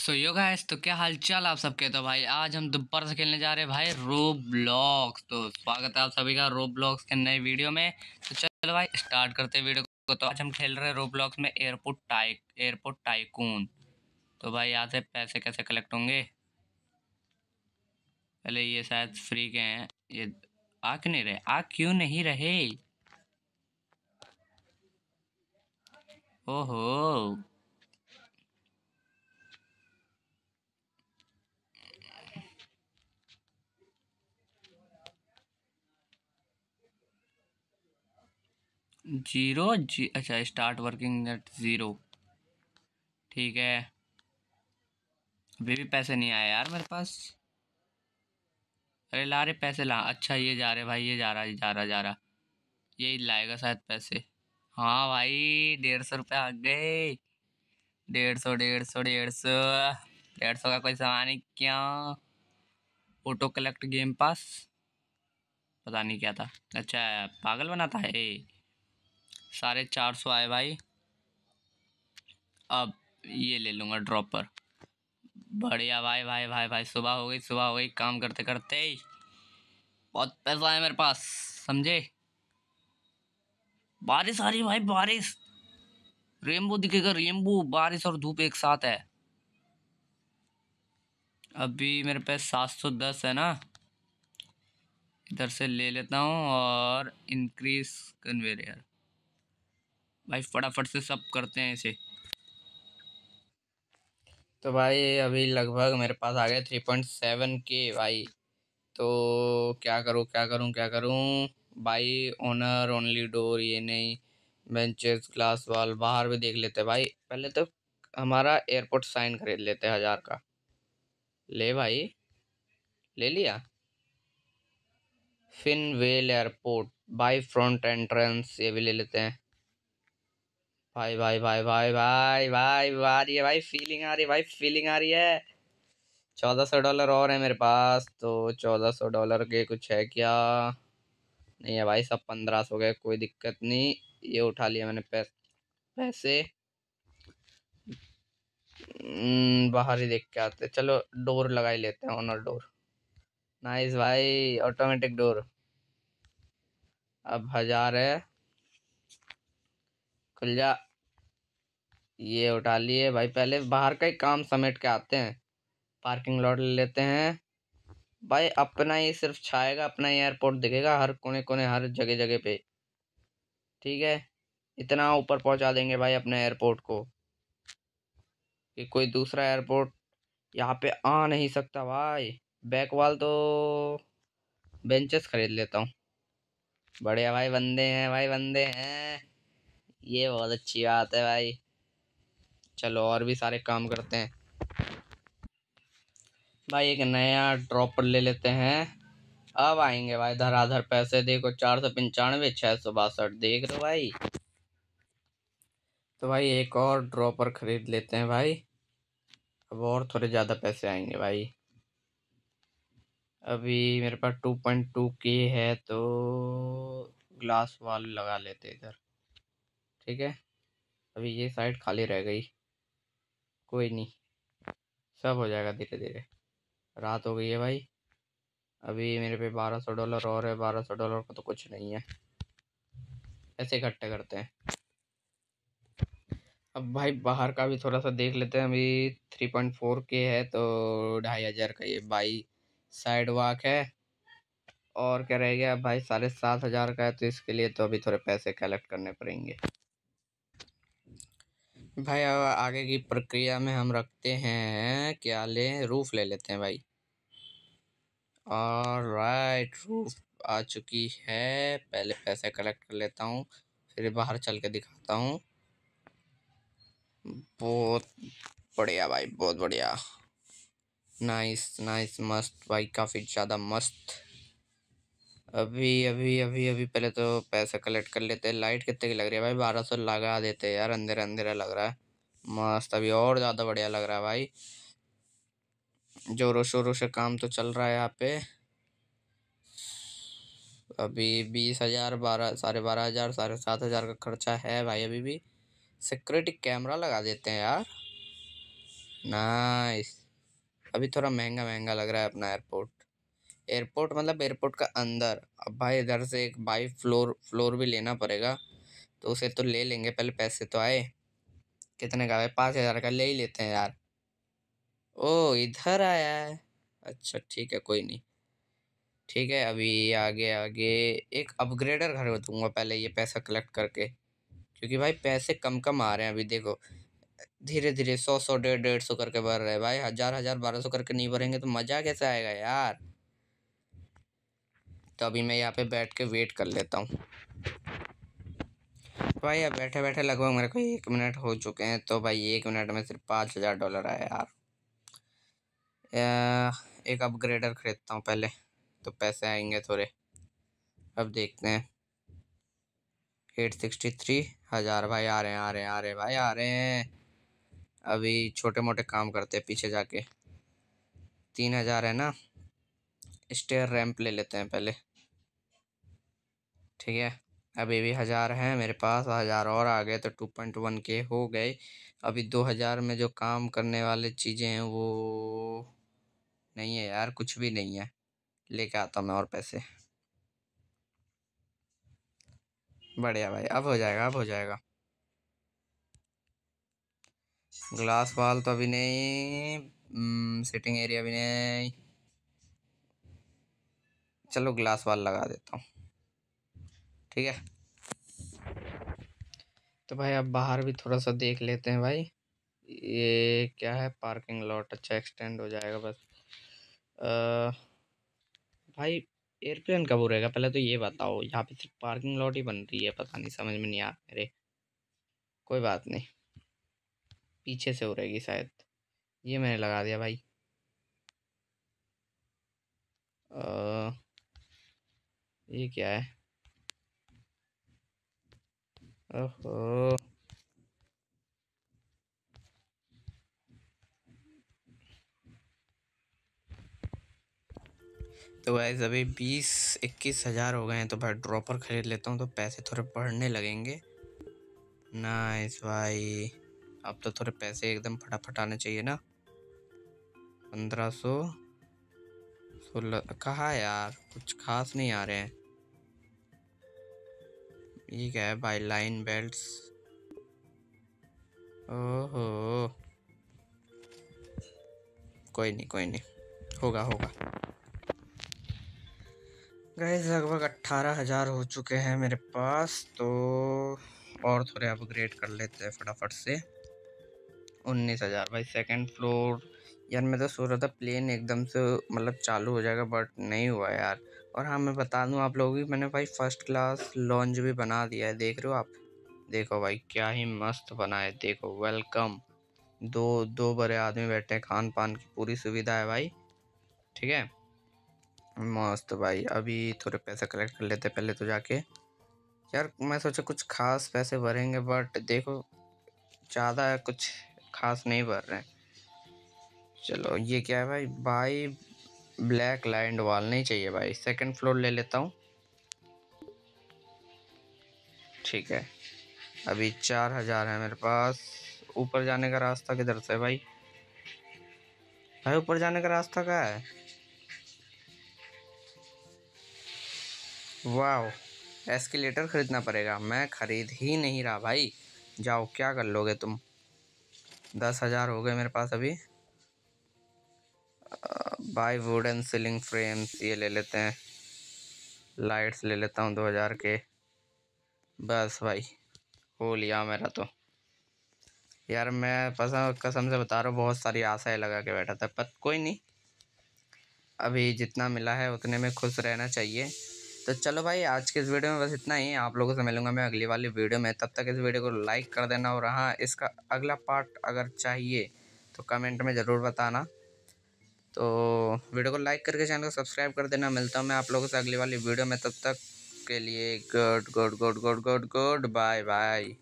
सो yo guys तो क्या हाल चाल आप सबके तो भाई आज हम दोपहर से खेलने जा रहे हैं भाई रो ब्लॉक्स तो स्वागत है आप सभी का रो ब्लॉक्स के नए वीडियो में तो चलो भाई स्टार्ट करते हैं वीडियो को तो आज हम खेल रहे हैं रो ब्लॉक्स में एयरपोर्ट टाइक एयरपोर्ट टाइकून तो भाई यहाँ से पैसे कैसे कलेक्ट होंगे पहले ये शायद फ्री के हैं ये आ क्यों नहीं रहे आ क्यों नहीं रहे ओहो जीरो जी अच्छा स्टार्ट वर्किंग नेट ज़ीरो ठीक है अभी भी पैसे नहीं आए यार मेरे पास अरे ला रहे पैसे ला अच्छा ये जा रहे भाई ये जा रहा जा रहा जा रहा यही लाएगा शायद पैसे हाँ भाई डेढ़ सौ रुपये आ गए डेढ़ सौ डेढ़ सौ डेढ़ सौ डेढ़ सौ का कोई सामान ही क्या ऑटो कलेक्ट गेम पास पता नहीं क्या था अच्छा पागल बनाता है साढ़े चार सौ आए भाई अब ये ले लूँगा ड्रॉपर बढ़िया भाई भाई भाई भाई सुबह हो गई सुबह हो गई काम करते करते ही बहुत पैसा है मेरे पास समझे बारिश आ रही भाई बारिश रेमबो दिखेगा रेमबो बारिश और धूप एक साथ है अभी मेरे पास सात सौ दस है ना इधर से ले लेता हूँ और इंक्रीज कन्वेयर भाई फटाफट से सब करते हैं इसे तो भाई अभी लगभग मेरे पास आ गए थ्री पॉइंट सेवन के भाई तो क्या करूँ क्या करूँ क्या करूँ भाई ओनर ओनली डोर ये नहीं बेंचेस ग्लास वाल बाहर भी देख लेते भाई पहले तो हमारा एयरपोर्ट साइन खरीद लेते हैं हज़ार का ले भाई ले लिया फिन वेल एयरपोर्ट बाई फ्रंट एंट्रेंस ये भी ले लेते हैं भाई भाई भाई भाई भाई भाई आ रही है भाई फीलिंग आ रही है भाई फीलिंग आ रही है चौदह सौ डॉलर और है मेरे पास तो चौदह सौ डॉलर के कुछ है क्या नहीं है भाई सब पंद्रह सौ गए कोई दिक्कत नहीं ये उठा लिया मैंने पैस, पैसे हम्म, बाहर ही देख के आते चलो डोर लगा ही लेते हैं ऑनर डोर नाइस भाई ऑटोमेटिक डोर अब हजार है खुल जा ये उठा लिए भाई पहले बाहर का ही काम समेट के आते हैं पार्किंग लॉट ले लेते हैं भाई अपना ही सिर्फ छाएगा अपना ही एयरपोर्ट दिखेगा हर कोने कोने हर जगह जगह पे ठीक है इतना ऊपर पहुंचा देंगे भाई अपने एयरपोर्ट को कि कोई दूसरा एयरपोर्ट यहाँ पे आ नहीं सकता भाई बैक वाल तो बेंचेस ख़रीद लेता हूँ बढ़िया भाई बंदे हैं भाई बंदे हैं ये बहुत अच्छी बात है भाई चलो और भी सारे काम करते हैं भाई एक नया ड्रॉपर ले लेते हैं अब आएंगे भाई धराधर पैसे देखो चार सौ पंचानवे छः सौ बासठ देख दो भाई तो भाई एक और ड्रॉपर ख़रीद लेते हैं भाई अब और थोड़े ज़्यादा पैसे आएंगे भाई अभी मेरे पास टू पॉइंट टू के है तो ग्लास वाल लगा लेते इधर ठीक है अभी ये साइड खाली रह गई कोई नहीं सब हो जाएगा धीरे धीरे रात हो गई है भाई अभी मेरे पे बारह सौ डॉलर और है बारह सौ डॉलर का तो कुछ नहीं है ऐसे इकट्ठे करते हैं अब भाई बाहर का भी थोड़ा सा देख लेते हैं अभी थ्री पॉइंट फोर के है तो ढाई हज़ार का ये बाई साइड वाक है और क्या रह गया भाई साढ़े सात हज़ार का है तो इसके लिए तो अभी थोड़े पैसे कलेक्ट करने पड़ेंगे भाई अब आगे की प्रक्रिया में हम रखते हैं क्या ले रूफ़ ले लेते हैं भाई और राइट रूफ़ आ चुकी है पहले पैसे कलेक्ट कर लेता हूँ फिर बाहर चल के दिखाता हूँ बहुत बढ़िया भाई बहुत बढ़िया नाइस नाइस मस्त भाई काफ़ी ज़्यादा मस्त अभी अभी अभी अभी पहले तो पैसा कलेक्ट कर लेते हैं लाइट कितने की लग रही है भाई बारह सौ लगा देते हैं यार अंधेरा अंधेरा लग रहा है मस्त अभी और ज़्यादा बढ़िया लग रहा है भाई जोरों शोरों से काम तो चल रहा है यहाँ पे अभी बीस हज़ार बारह साढ़े बारह हज़ार साढ़े सात हज़ार का खर्चा है भाई अभी भी सिक्योरिटी कैमरा लगा देते हैं यार नाइस अभी थोड़ा महंगा महंगा लग रहा है अपना एयरपोर्ट एयरपोर्ट मतलब एयरपोर्ट का अंदर अब भाई इधर से एक बाई फ्लोर फ्लोर भी लेना पड़ेगा तो उसे तो ले लेंगे पहले पैसे तो आए कितने का भाई पाँच हज़ार का ले ही लेते हैं यार ओ इधर आया है अच्छा ठीक है कोई नहीं ठीक है अभी आगे आगे एक अपग्रेडर घर दूंगा पहले ये पैसा कलेक्ट करके क्योंकि भाई पैसे कम कम आ रहे हैं अभी देखो धीरे धीरे सौ सौ डेढ़ डेढ़ सौ करके भर रहे हैं भाई हज़ार हज़ार बारह सौ करके नहीं भरेंगे तो मज़ा कैसे आएगा यार तो अभी मैं यहाँ पे बैठ के वेट कर लेता हूँ भाई अब बैठे बैठे लगभग मेरे को एक मिनट हो चुके हैं तो भाई एक मिनट में सिर्फ पाँच हज़ार डॉलर आया यार एक अपग्रेडर ख़रीदता हूँ पहले तो पैसे आएंगे थोड़े अब देखते हैं एट सिक्सटी थ्री हज़ार भाई आ रहे हैं आ रहे हैं आ रहे हैं भाई आ रहे हैं अभी छोटे मोटे काम करते हैं पीछे जाके तीन हज़ार है ना स्टेयर रैंप ले लेते हैं पहले ठीक है अभी भी हज़ार हैं मेरे पास हज़ार और आ गए तो टू पॉइंट वन के हो गए अभी दो हज़ार में जो काम करने वाले चीज़ें हैं वो नहीं है यार कुछ भी नहीं है लेके आता हूँ मैं और पैसे बढ़िया भाई अब हो जाएगा अब हो जाएगा ग्लास वाल तो अभी नहीं सिटिंग हम्म, एरिया भी नहीं चलो ग्लास वाल लगा देता हूँ ठीक है तो भाई अब बाहर भी थोड़ा सा देख लेते हैं भाई ये क्या है पार्किंग लॉट अच्छा एक्सटेंड हो जाएगा बस आ, भाई एयरप्लेन कब उड़ेगा पहले तो ये बताओ यहाँ पे सिर्फ पार्किंग लॉट ही बन रही है पता नहीं समझ में नहीं आ रहा मेरे कोई बात नहीं पीछे से उड़ेगी शायद ये मैंने लगा दिया भाई आ, ये क्या है तो वैसे अभी बीस इक्कीस हज़ार हो गए हैं तो भाई ड्रॉपर ख़रीद लेता हूँ तो पैसे थोड़े बढ़ने लगेंगे नाइस भाई अब तो थोड़े पैसे एकदम फटाफट आने चाहिए ना पंद्रह सौ सोलह कहाँ यार कुछ खास नहीं आ रहे हैं ठीक है भाई लाइन बेल्ट्स ओहो कोई नहीं कोई नहीं होगा होगा गए लगभग अट्ठारह हज़ार हो चुके हैं मेरे पास तो और थोड़े अपग्रेड कर लेते हैं फटाफट से उन्नीस हज़ार भाई सेकंड फ्लोर यार मैं तो सोच रहा था प्लेन एकदम से मतलब चालू हो जाएगा बट नहीं हुआ यार और हाँ मैं बता दूँ आप लोगों की मैंने भाई फ़र्स्ट क्लास लॉन्च भी बना दिया है देख रहे हो आप देखो भाई क्या ही मस्त बना है देखो वेलकम दो दो बड़े आदमी बैठे हैं खान पान की पूरी सुविधा है भाई ठीक है मस्त भाई अभी थोड़े पैसे कलेक्ट कर लेते पहले तो जाके यार मैं सोचा कुछ खास पैसे भरेंगे बट देखो ज़्यादा कुछ खास नहीं भर रहे हैं चलो ये क्या है भाई भाई ब्लैक लाइंड वाल नहीं चाहिए भाई सेकंड फ्लोर ले लेता हूँ ठीक है अभी चार हज़ार है मेरे पास ऊपर जाने का रास्ता किधर से भाई भाई ऊपर जाने का रास्ता क्या है वाह एस्केलेटर ख़रीदना पड़ेगा मैं ख़रीद ही नहीं रहा भाई जाओ क्या कर लोगे तुम दस हज़ार हो गए मेरे पास अभी बाय वुडन सीलिंग फ्रेम्स ये ले लेते हैं लाइट्स ले लेता हूँ दो हज़ार के बस भाई हो लिया मेरा तो यार मैं पसंद कसम से बता रहा हूँ बहुत सारी आशाएं लगा के बैठा था पर कोई नहीं अभी जितना मिला है उतने में खुश रहना चाहिए तो चलो भाई आज के इस वीडियो में बस इतना ही आप लोगों से मिलूंगा मैं अगली वाली वीडियो में तब तक इस वीडियो को लाइक कर देना और हाँ इसका अगला पार्ट अगर चाहिए तो कमेंट में ज़रूर बताना तो वीडियो को लाइक करके चैनल को सब्सक्राइब कर देना मिलता हूँ मैं आप लोगों से अगली वाली वीडियो में तब तक के लिए good good good good good good bye bye